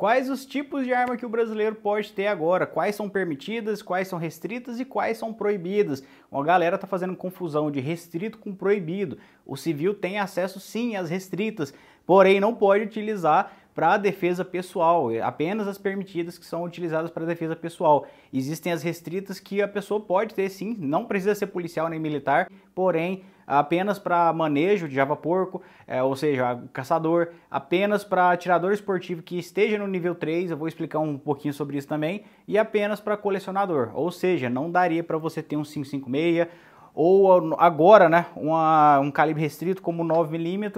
Quais os tipos de arma que o brasileiro pode ter agora? Quais são permitidas, quais são restritas e quais são proibidas? Uma galera tá fazendo confusão de restrito com proibido. O civil tem acesso sim às restritas, porém não pode utilizar para defesa pessoal, é apenas as permitidas que são utilizadas para defesa pessoal. Existem as restritas que a pessoa pode ter sim, não precisa ser policial nem militar, porém apenas para manejo de java porco, é, ou seja, caçador, apenas para atirador esportivo que esteja no nível 3, eu vou explicar um pouquinho sobre isso também, e apenas para colecionador, ou seja, não daria para você ter um 556 ou agora, né, uma, um calibre restrito como 9mm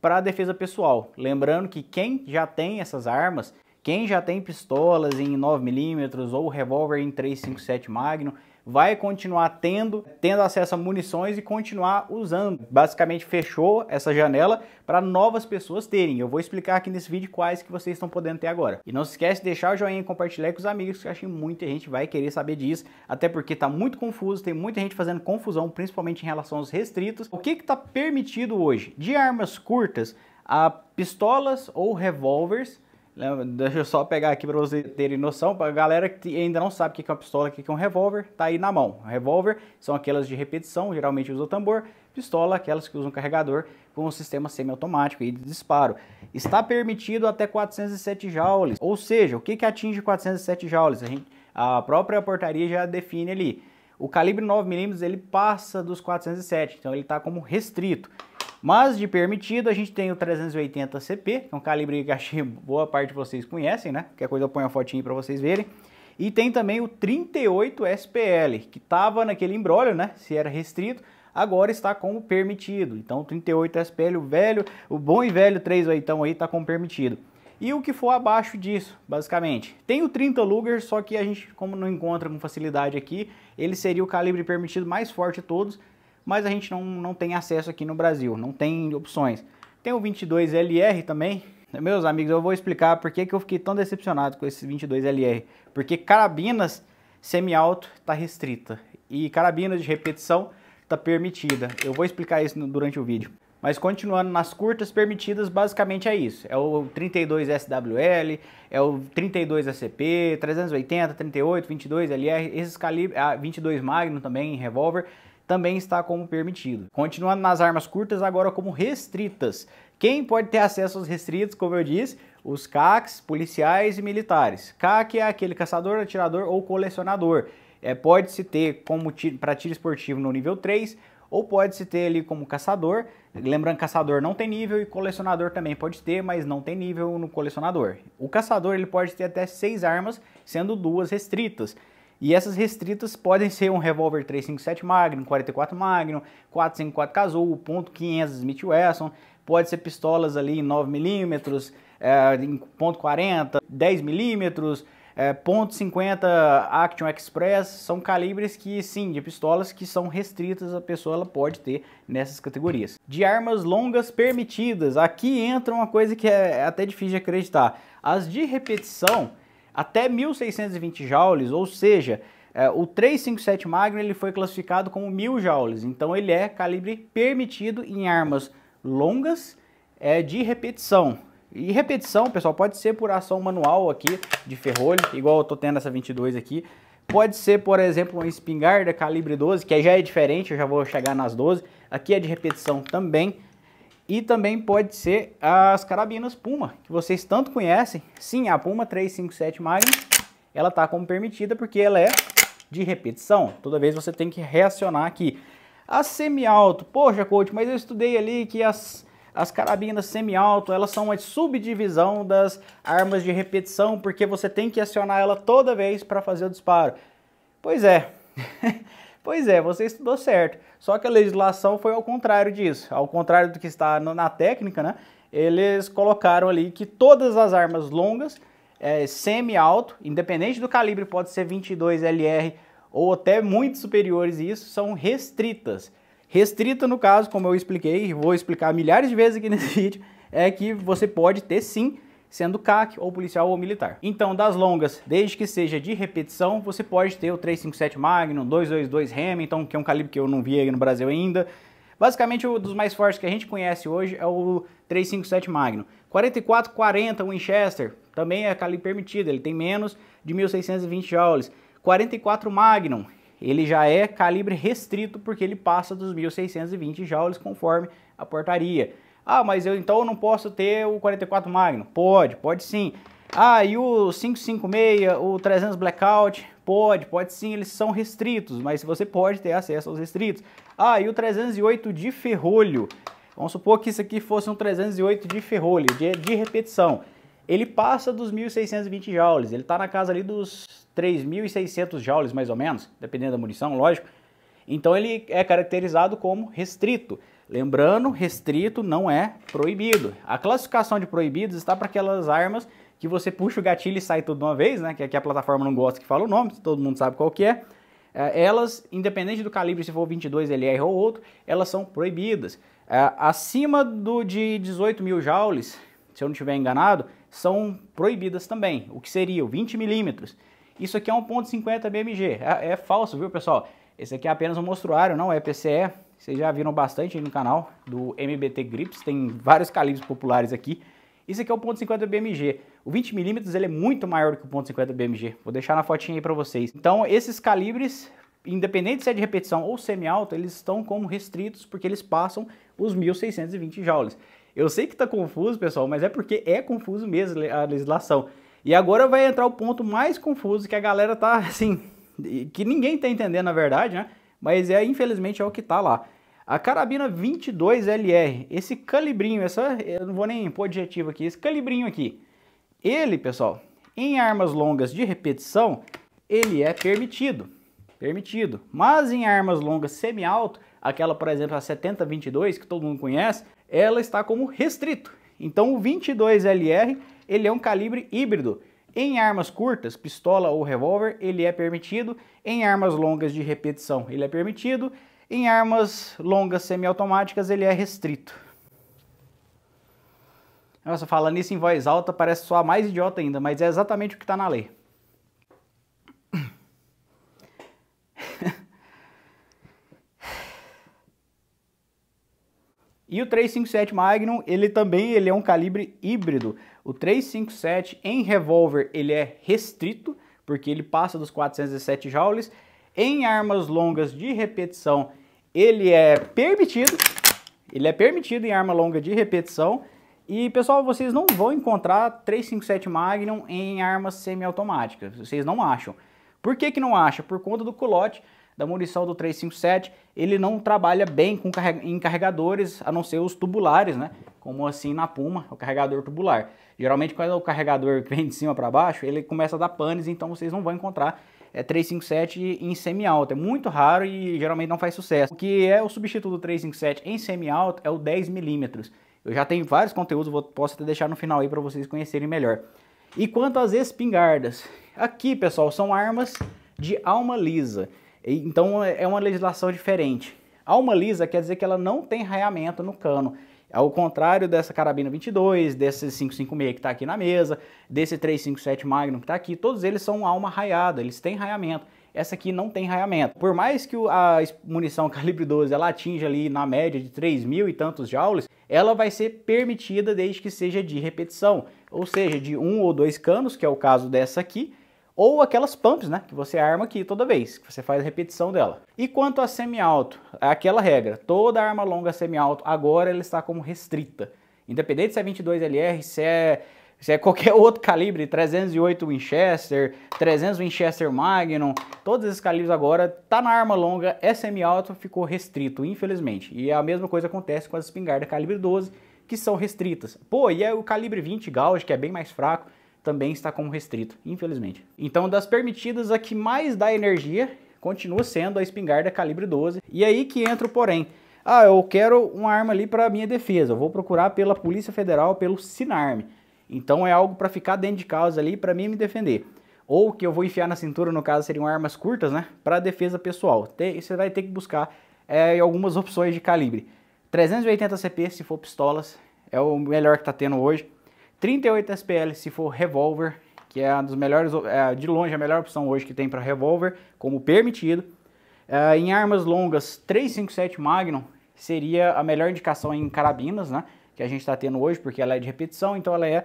para a defesa pessoal. Lembrando que quem já tem essas armas, quem já tem pistolas em 9mm ou revólver em 357 Magnum, vai continuar tendo, tendo acesso a munições e continuar usando. Basicamente fechou essa janela para novas pessoas terem. Eu vou explicar aqui nesse vídeo quais que vocês estão podendo ter agora. E não se esquece de deixar o joinha e compartilhar com os amigos, que eu acho que muita gente vai querer saber disso, até porque está muito confuso, tem muita gente fazendo confusão, principalmente em relação aos restritos. O que está permitido hoje? De armas curtas a pistolas ou revólveres, Deixa eu só pegar aqui para vocês terem noção, para a galera que ainda não sabe o que é uma pistola, o que é um revólver, tá aí na mão. Revólver são aquelas de repetição, geralmente usa o tambor, pistola aquelas que usam carregador com um sistema semiautomático e de disparo. Está permitido até 407 joules, ou seja, o que, que atinge 407 joules? A, gente, a própria portaria já define ali. O calibre 9mm ele passa dos 407, então ele está como restrito. Mas de permitido, a gente tem o 380 CP, que é um calibre que achei boa parte de vocês conhecem, né? Qualquer é coisa eu ponho a fotinha para vocês verem. E tem também o 38 SPL, que estava naquele embrólio, né? Se era restrito, agora está como permitido. Então, o 38 SPL, o velho, o bom e velho 38 aí está como permitido. E o que for abaixo disso, basicamente. Tem o 30 Luger, só que a gente, como não encontra com facilidade aqui, ele seria o calibre permitido mais forte de todos, mas a gente não, não tem acesso aqui no Brasil, não tem opções. Tem o 22LR também, meus amigos, eu vou explicar por que, que eu fiquei tão decepcionado com esse 22LR, porque carabinas semi-alto está restrita e carabinas de repetição está permitida. Eu vou explicar isso durante o vídeo. Mas continuando nas curtas permitidas, basicamente é isso. É o 32 SWL, é o 32 ACP, 380, 38, 22 LR, esses calibres, ah, 22 Magnum também, revólver também está como permitido. Continuando nas armas curtas, agora como restritas. Quem pode ter acesso aos restritos, como eu disse? Os CACs, policiais e militares. CAC é aquele caçador, atirador ou colecionador. É, Pode-se ter como para tiro esportivo no nível 3, ou pode-se ter ele como caçador. Lembrando, caçador não tem nível e colecionador também pode ter, mas não tem nível no colecionador. O caçador ele pode ter até seis armas, sendo duas restritas. E essas restritas podem ser um revólver 357 Magnum, 44 Magnum, 454 Casull, .500 Smith Wesson, pode ser pistolas ali em 9mm, é, eh, em .40, 10mm, é, .50 Action Express, são calibres que sim, de pistolas que são restritas a pessoa ela pode ter nessas categorias. De armas longas permitidas, aqui entra uma coisa que é até difícil de acreditar. As de repetição, até 1620 joules, ou seja, é, o 357 Magnum ele foi classificado como 1000 joules, então ele é calibre permitido em armas longas é, de repetição. E repetição, pessoal, pode ser por ação manual aqui de ferrolho, igual eu tô tendo essa 22 aqui. Pode ser, por exemplo, uma espingarda calibre 12, que já é diferente, eu já vou chegar nas 12. Aqui é de repetição também. E também pode ser as carabinas Puma, que vocês tanto conhecem. Sim, a Puma 357 Magnum, ela está como permitida porque ela é de repetição. Toda vez você tem que reacionar aqui. A semi-alto, poxa coach, mas eu estudei ali que as, as carabinas semi-alto, elas são uma subdivisão das armas de repetição, porque você tem que acionar ela toda vez para fazer o disparo. Pois é, Pois é, você estudou certo. Só que a legislação foi ao contrário disso. Ao contrário do que está na técnica, né? Eles colocaram ali que todas as armas longas, é, semi-alto, independente do calibre, pode ser 22 LR ou até muito superiores a isso, são restritas. Restrita, no caso, como eu expliquei, vou explicar milhares de vezes aqui nesse vídeo, é que você pode ter sim sendo CAC ou policial ou militar. Então, das longas, desde que seja de repetição, você pode ter o 357 Magnum, 222 Remington, que é um calibre que eu não vi no Brasil ainda. Basicamente, o dos mais fortes que a gente conhece hoje é o 357 Magnum. 4440 Winchester também é calibre permitido, ele tem menos de 1620 joules. 44 Magnum, ele já é calibre restrito porque ele passa dos 1620 joules conforme a portaria. Ah, mas eu então não posso ter o 44 Magno. Pode, pode sim. Ah, e o 556, o 300 Blackout? Pode, pode sim, eles são restritos, mas você pode ter acesso aos restritos. Ah, e o 308 de ferrolho? Vamos supor que isso aqui fosse um 308 de ferrolho, de, de repetição. Ele passa dos 1.620 joules, ele está na casa ali dos 3.600 joules mais ou menos, dependendo da munição, lógico. Então ele é caracterizado como restrito. Lembrando, restrito não é proibido. A classificação de proibidos está para aquelas armas que você puxa o gatilho e sai tudo de uma vez, né? Que aqui a plataforma não gosta que fala o nome, todo mundo sabe qual que é. é elas, independente do calibre, se for 22 LR ou outro, elas são proibidas. É, acima do de 18 mil joules, se eu não estiver enganado, são proibidas também. O que seria? O 20 milímetros. Isso aqui é 1.50 BMG. É, é falso, viu, pessoal? Esse aqui é apenas um mostruário, não é PCE. Vocês já viram bastante no canal do MBT Grips, tem vários calibres populares aqui. Isso aqui é o .50 BMG. O 20mm ele é muito maior que o .50 BMG. Vou deixar na fotinha aí para vocês. Então, esses calibres, independente se é de repetição ou semi-alto, eles estão como restritos porque eles passam os 1620 joules. Eu sei que tá confuso, pessoal, mas é porque é confuso mesmo a legislação. E agora vai entrar o ponto mais confuso que a galera tá assim, que ninguém tá entendendo na verdade, né? mas é infelizmente é o que está lá. A carabina 22LR, esse calibrinho, essa, eu não vou nem pôr adjetivo aqui, esse calibrinho aqui, ele, pessoal, em armas longas de repetição, ele é permitido, permitido. Mas em armas longas semi-alto, aquela, por exemplo, a 7022, que todo mundo conhece, ela está como restrito. Então o 22LR, ele é um calibre híbrido, em armas curtas, pistola ou revólver, ele é permitido. Em armas longas de repetição, ele é permitido. Em armas longas semiautomáticas, ele é restrito. Nossa, falando isso em voz alta parece soar mais idiota ainda, mas é exatamente o que está na lei. E o 357 Magnum, ele também ele é um calibre híbrido. O 357 em revólver ele é restrito, porque ele passa dos 417 joules. Em armas longas de repetição, ele é permitido. Ele é permitido em arma longa de repetição. E pessoal, vocês não vão encontrar 357 Magnum em armas semiautomáticas. Vocês não acham. Por que, que não acha? Por conta do culote da munição do 357, ele não trabalha bem com em carregadores, a não ser os tubulares, né? Como assim na Puma, o carregador tubular. Geralmente quando é o carregador que vem de cima para baixo, ele começa a dar panes, então vocês não vão encontrar é 357 em semi alto É muito raro e geralmente não faz sucesso. O que é o substituto do 357 em semi alto é o 10mm. Eu já tenho vários conteúdos, vou, posso até deixar no final aí para vocês conhecerem melhor. E quanto às espingardas? Aqui, pessoal, são armas de alma lisa. Então é, é uma legislação diferente. A uma lisa quer dizer que ela não tem raiamento no cano. Ao contrário dessa carabina 22, desse 556 que está aqui na mesa, desse 357 Magnum que está aqui, todos eles são alma raiada, eles têm raiamento. Essa aqui não tem raiamento. Por mais que a munição calibre 12 ela atinja ali na média de 3 mil e tantos joules, ela vai ser permitida desde que seja de repetição, ou seja, de um ou dois canos, que é o caso dessa aqui, ou aquelas pumps, né, que você arma aqui toda vez, que você faz a repetição dela. E quanto a semi-alto, aquela regra, toda arma longa semi-alto agora ela está como restrita. Independente se é 22LR, se é, se é qualquer outro calibre, 308 Winchester, 300 Winchester Magnum, todos esses calibres agora tá na arma longa, é semi-alto, ficou restrito, infelizmente. E a mesma coisa acontece com as espingardas calibre 12, que são restritas. Pô, e é o calibre 20 gauge, que é bem mais fraco, também está como restrito, infelizmente. Então, das permitidas, a que mais dá energia continua sendo a espingarda calibre 12. E aí que entra o porém. Ah, eu quero uma arma ali para minha defesa. Eu vou procurar pela Polícia Federal, pelo Sinarme. Então é algo para ficar dentro de casa ali para mim me defender. Ou que eu vou enfiar na cintura, no caso seriam armas curtas, né? Para defesa pessoal. Você vai ter que buscar é, algumas opções de calibre. 380 CP, se for pistolas, é o melhor que está tendo hoje. 38 SPL se for revólver, que é, dos melhores, é, de longe a melhor opção hoje que tem para revólver, como permitido. É, em armas longas, 357 Magnum seria a melhor indicação em carabinas, né? Que a gente está tendo hoje, porque ela é de repetição, então ela é,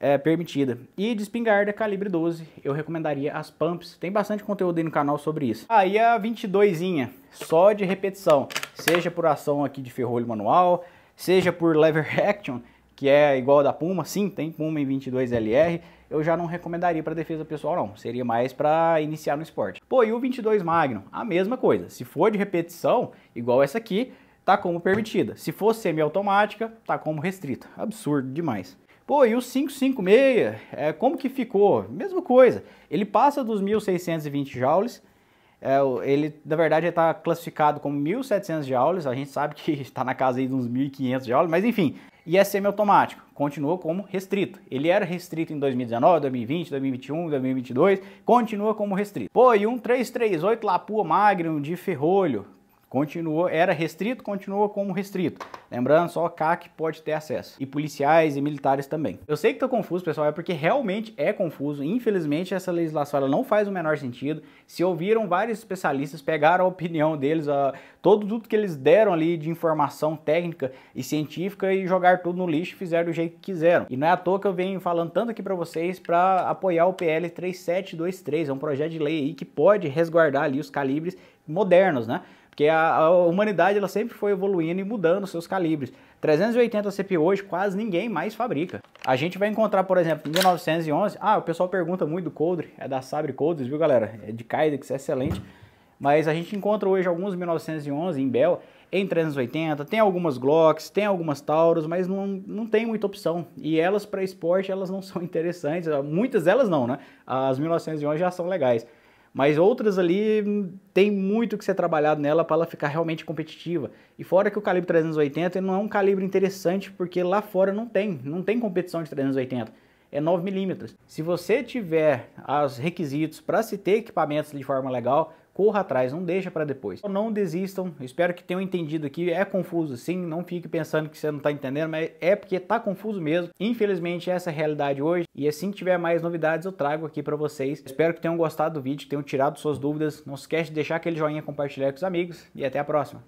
é, permitida. E de espingarda calibre 12, eu recomendaria as pumps. Tem bastante conteúdo aí no canal sobre isso. Aí ah, a 22 zinha só de repetição, seja por ação aqui de ferrolho manual, seja por lever action, que é igual a da Puma, sim, tem Puma em 22LR, eu já não recomendaria para defesa pessoal não, seria mais para iniciar no esporte. Pô, e o 22 Magnum? A mesma coisa, se for de repetição, igual essa aqui, tá como permitida. Se for semiautomática, tá como restrita. Absurdo demais. Pô, e o 556, é, como que ficou? Mesma coisa, ele passa dos 1620 joules, é, ele, na verdade, está classificado como 1.700 joules, a gente sabe que está na casa aí de uns 1.500 joules, mas enfim, e é semiautomático, continua como restrito. Ele era restrito em 2019, 2020, 2021, 2022, continua como restrito. Pô, e um 338 Lapua Magnum de ferrolho, Continuou, era restrito, continua como restrito. Lembrando, só CAC pode ter acesso. E policiais e militares também. Eu sei que tô confuso, pessoal, é porque realmente é confuso. Infelizmente, essa legislação ela não faz o menor sentido. Se ouviram vários especialistas, pegaram a opinião deles, a, todo tudo que eles deram ali de informação técnica e científica e jogar tudo no lixo e fizeram do jeito que quiseram. E não é à toa que eu venho falando tanto aqui para vocês para apoiar o PL 3723. É um projeto de lei aí que pode resguardar ali os calibres modernos, né? Porque a, a, humanidade ela sempre foi evoluindo e mudando seus calibres. 380 CP hoje quase ninguém mais fabrica. A gente vai encontrar, por exemplo, 1911. Ah, o pessoal pergunta muito do coldre, é da Sabre Coldres, viu galera? É de Kydex, é excelente. Mas a gente encontra hoje alguns 1911 em Bell em 380, tem algumas Glocks, tem algumas Taurus, mas não, não tem muita opção. E elas para esporte, elas não são interessantes, muitas delas não, né? As 1911 já são legais. Mas outras ali hum, tem muito que ser trabalhado nela para ela ficar realmente competitiva. E fora que o calibre 380 não é um calibre interessante porque lá fora não tem, não tem competição de 380. É 9 milímetros. Se você tiver os requisitos para se ter equipamentos de forma legal, corra atrás, não deixa para depois. Não desistam, espero que tenham entendido aqui, é confuso sim, não fique pensando que você não está entendendo, mas é porque está confuso mesmo. Infelizmente essa é a realidade hoje e assim que tiver mais novidades eu trago aqui para vocês. Espero que tenham gostado do vídeo, que tenham tirado suas dúvidas. Não se esquece de deixar aquele joinha, compartilhar com os amigos e até a próxima.